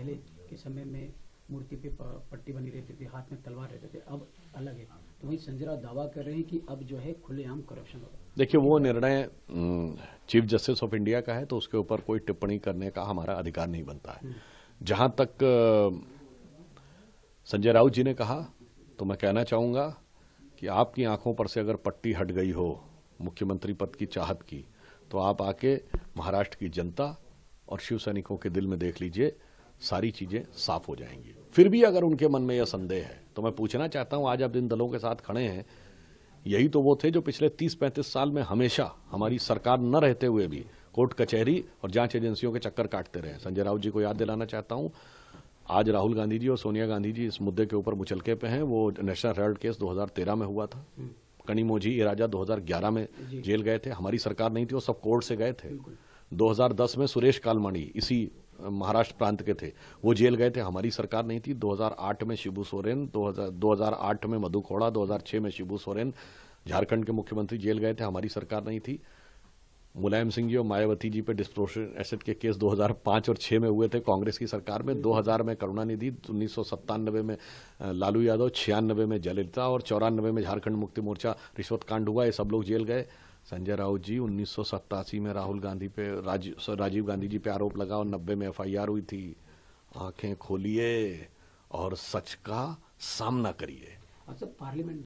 पहले के समय में मूर्ति पे पट्टी बनी रहती थी हाथ में तलवार रहते थे अब अलग है तो वही संजरा दावा कर रहे हैं कि अब जो है खुलेआम करप्शन होगा देखिए वो निर्णय चीफ जस्टिस ऑफ इंडिया का है तो उसके ऊपर कोई टिप्पणी करने का हमारा अधिकार नहीं बनता है हम्म। जहां तक संजय राउत जी ने कहा तो मैं कहना चाहूंगा कि आपकी आंखों पर से अगर पट्टी हट गई हो मुख्यमंत्री पद की चाहत की तो आप आके महाराष्ट्र की जनता और शिवसैनिकों के दिल में देख लीजिए सारी चीजें साफ हो जाएंगी फिर भी अगर उनके मन में यह संदेह है तो मैं पूछना चाहता हूं आज आप जिन दलों के साथ खड़े हैं यही तो वो थे जो पिछले 30-35 साल में हमेशा हमारी सरकार न रहते हुए भी कोर्ट कचहरी और जांच एजेंसियों के चक्कर काटते रहे संजय राउत जी को याद दिलाना चाहता हूं आज राहुल गांधी जी और सोनिया गांधी जी इस मुद्दे के ऊपर मुचलके पे हैं वो नेशनल हेरल्ड केस 2013 में हुआ था कणिमोजी इराजा 2011 में जेल गए थे हमारी सरकार नहीं थी वो सब कोर्ट से गए थे 2010 में सुरेश कालमणी इसी महाराष्ट्र प्रांत के थे वो जेल गए थे हमारी सरकार नहीं थी 2008 में शिबू सोरेन 2000 2008 में मधु खोड़ा 2006 में शिबू सोरेन झारखंड के मुख्यमंत्री जेल गए थे हमारी सरकार नहीं थी मुलायम सिंह जी और मायावती जी पे डिस्प्रोशन एसेट के केस 2005 और 6 में हुए थे कांग्रेस की सरकार में 2000 में करुणानिधि उन्नीस में लालू यादव छियानबे में जलिता और चौरानबे में झारखंड मुक्ति मोर्चा रिश्वत कांड हुआ ये सब लोग जेल गए संजय राउत जी उन्नीस में राहुल गांधी पे राज, राजीव गांधी जी पे आरोप लगा और नब्बे में एफआईआर हुई थी आंखें खोलिए और सच का सामना करिए अच्छा पार्लियामेंट